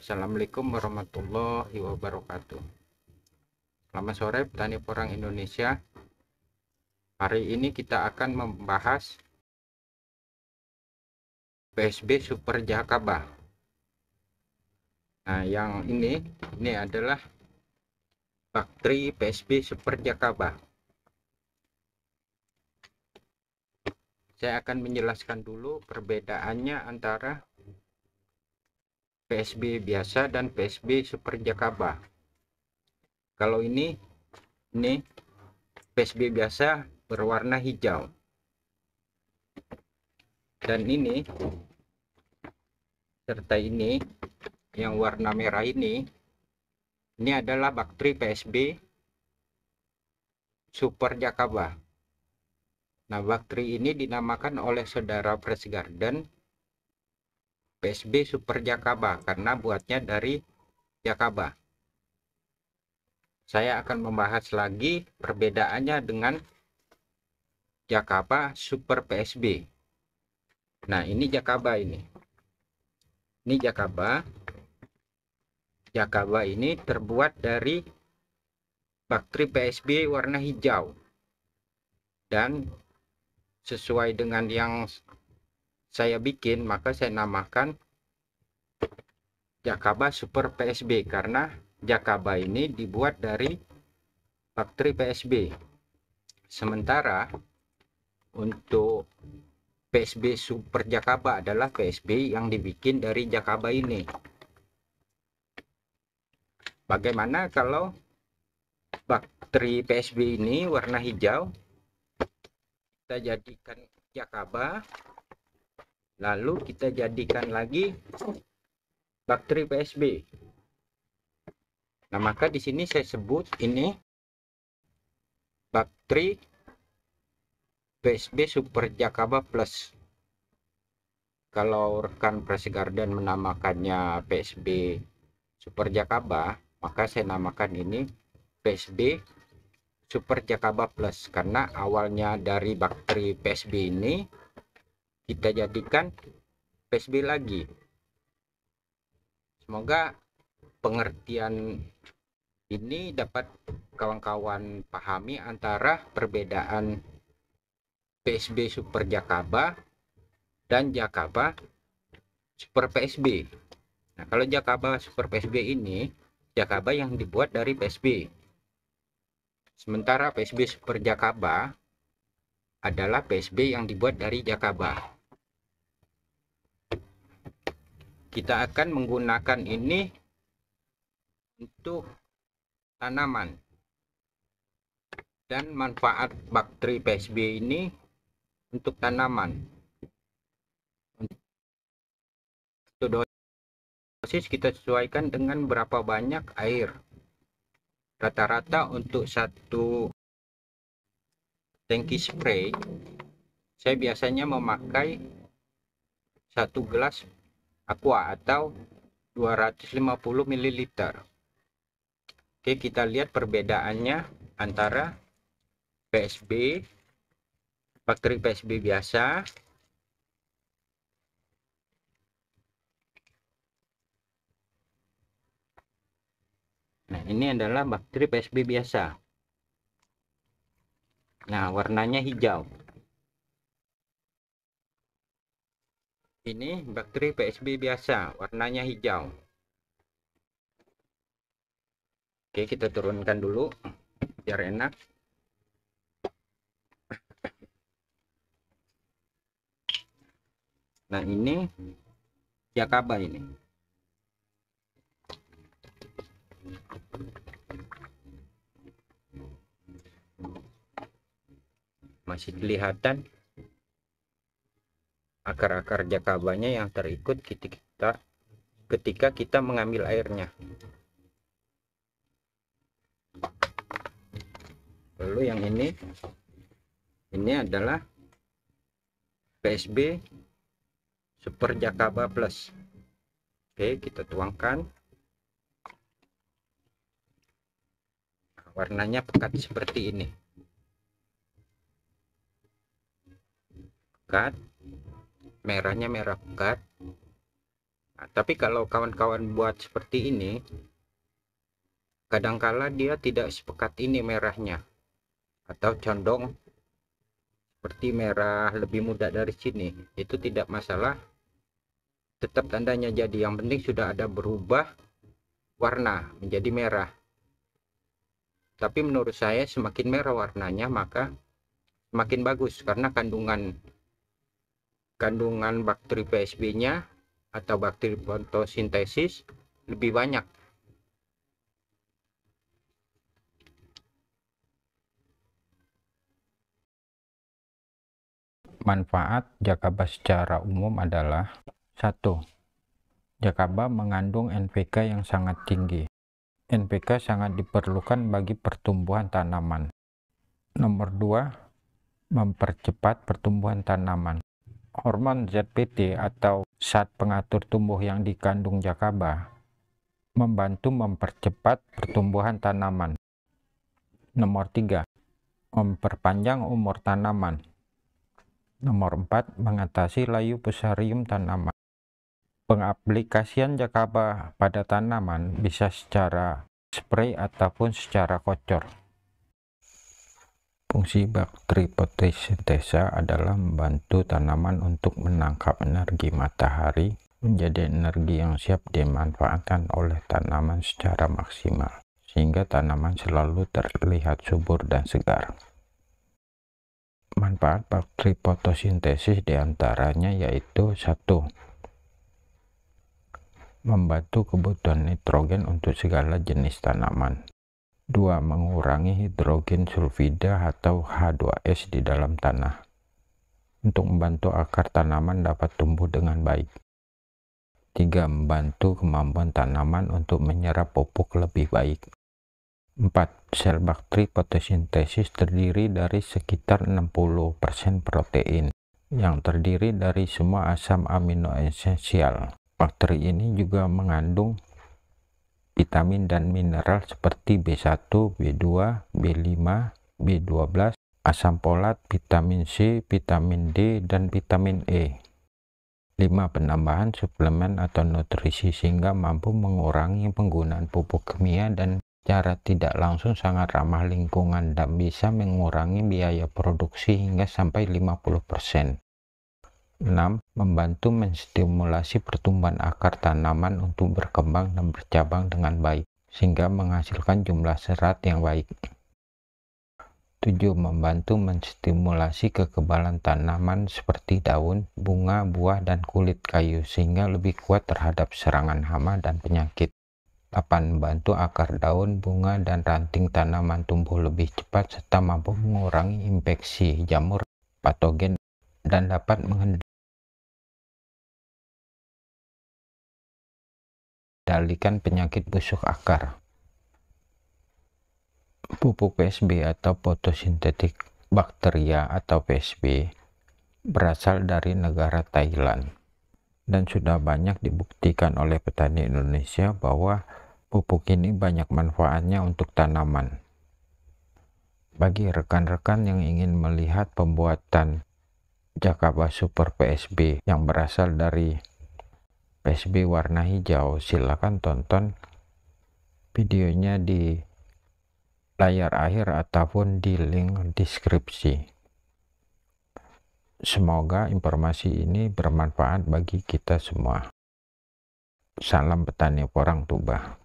Assalamualaikum warahmatullahi wabarakatuh Selamat sore petani porang Indonesia Hari ini kita akan membahas PSB Super Jakaba. Nah yang ini, ini adalah bakteri PSB Super Jakaba. saya akan menjelaskan dulu perbedaannya antara PSB biasa dan PSB Super Jakaba. Kalau ini ini PSB biasa berwarna hijau. Dan ini serta ini yang warna merah ini ini adalah bakteri PSB Super Jakaba. Nah, bakteri ini dinamakan oleh saudara Press Garden PSB Super Jakaba karena buatnya dari Jakaba. Saya akan membahas lagi perbedaannya dengan Jakaba Super PSB. Nah, ini Jakaba ini. Ini Jakaba. Jakaba ini terbuat dari bakteri PSB warna hijau. Dan sesuai dengan yang saya bikin maka saya namakan Jakaba Super PSB karena Jakaba ini dibuat dari factory PSB sementara untuk PSB Super Jakaba adalah PSB yang dibikin dari Jakaba ini bagaimana kalau bakteri PSB ini warna hijau kita jadikan Jakaba lalu kita jadikan lagi bakteri PSB nah maka di sini saya sebut ini bakteri PSB Super Jakaba Plus kalau rekan Press Garden menamakannya PSB Super Jakaba maka saya namakan ini PSB Super Jakaba Plus karena awalnya dari bakteri PSB ini kita jadikan PSB lagi semoga pengertian ini dapat kawan-kawan pahami antara perbedaan PSB Super Jakaba dan Jakaba Super PSB. Nah, kalau Jakaba Super PSB ini Jakaba yang dibuat dari PSB. Sementara PSB Super Jakaba adalah PSB yang dibuat dari Jakaba. kita akan menggunakan ini untuk tanaman dan manfaat bakteri PSB ini untuk tanaman untuk dosis kita sesuaikan dengan berapa banyak air rata-rata untuk satu tangki spray saya biasanya memakai satu gelas aqua atau 250 ml. Oke, kita lihat perbedaannya antara PSB bakteri PSB biasa Nah, ini adalah bakteri PSB biasa. Nah, warnanya hijau. ini bakteri PSB biasa warnanya hijau oke kita turunkan dulu biar enak nah ini Jakaba ini masih kelihatan akar-akar jakabanya yang terikut kita ketika kita mengambil airnya lalu yang ini ini adalah PSB Super Jakaba Plus oke kita tuangkan warnanya pekat seperti ini pekat merahnya merah pekat nah, tapi kalau kawan-kawan buat seperti ini kadangkala dia tidak sepekat ini merahnya atau condong seperti merah lebih muda dari sini itu tidak masalah tetap tandanya jadi yang penting sudah ada berubah warna menjadi merah tapi menurut saya semakin merah warnanya maka semakin bagus karena kandungan kandungan bakteri PSB-nya atau bakteri fotosintesis lebih banyak. Manfaat jakaba secara umum adalah 1. Jakaba mengandung NPK yang sangat tinggi. NPK sangat diperlukan bagi pertumbuhan tanaman. Nomor 2, mempercepat pertumbuhan tanaman hormon ZPT atau saat pengatur tumbuh yang dikandung jakaba membantu mempercepat pertumbuhan tanaman. Nomor 3. Memperpanjang umur tanaman. Nomor 4. Mengatasi layu pusarium tanaman. Pengaplikasian jakaba pada tanaman bisa secara spray ataupun secara kocor. Fungsi bakteri fotosintesa adalah membantu tanaman untuk menangkap energi matahari menjadi energi yang siap dimanfaatkan oleh tanaman secara maksimal, sehingga tanaman selalu terlihat subur dan segar. Manfaat bakteri fotosintesis diantaranya yaitu satu, membantu kebutuhan nitrogen untuk segala jenis tanaman. 2. Mengurangi hidrogen sulfida atau H2S di dalam tanah untuk membantu akar tanaman dapat tumbuh dengan baik. 3. Membantu kemampuan tanaman untuk menyerap pupuk lebih baik. 4. Sel bakteri fotosintesis terdiri dari sekitar 60% protein yang terdiri dari semua asam amino esensial. Bakteri ini juga mengandung vitamin dan mineral seperti B1, B2, B5, B12, asam folat, vitamin C, vitamin D, dan vitamin E. 5. Penambahan suplemen atau nutrisi sehingga mampu mengurangi penggunaan pupuk kimia dan cara tidak langsung sangat ramah lingkungan dan bisa mengurangi biaya produksi hingga sampai 50%. 6. Membantu menstimulasi pertumbuhan akar tanaman untuk berkembang dan bercabang dengan baik, sehingga menghasilkan jumlah serat yang baik. 7. Membantu menstimulasi kekebalan tanaman seperti daun, bunga, buah, dan kulit kayu, sehingga lebih kuat terhadap serangan hama dan penyakit. 8. membantu akar daun, bunga, dan ranting tanaman tumbuh lebih cepat serta mampu mengurangi infeksi jamur patogen dan dapat mengendalikan mengendalikan penyakit busuk akar pupuk PSB atau fotosintetik bakteria atau PSB berasal dari negara Thailand dan sudah banyak dibuktikan oleh petani Indonesia bahwa pupuk ini banyak manfaatnya untuk tanaman. Bagi rekan-rekan yang ingin melihat pembuatan Jakaba Super PSB yang berasal dari PSB warna hijau silakan tonton videonya di layar akhir ataupun di link deskripsi semoga informasi ini bermanfaat bagi kita semua salam petani porang tubah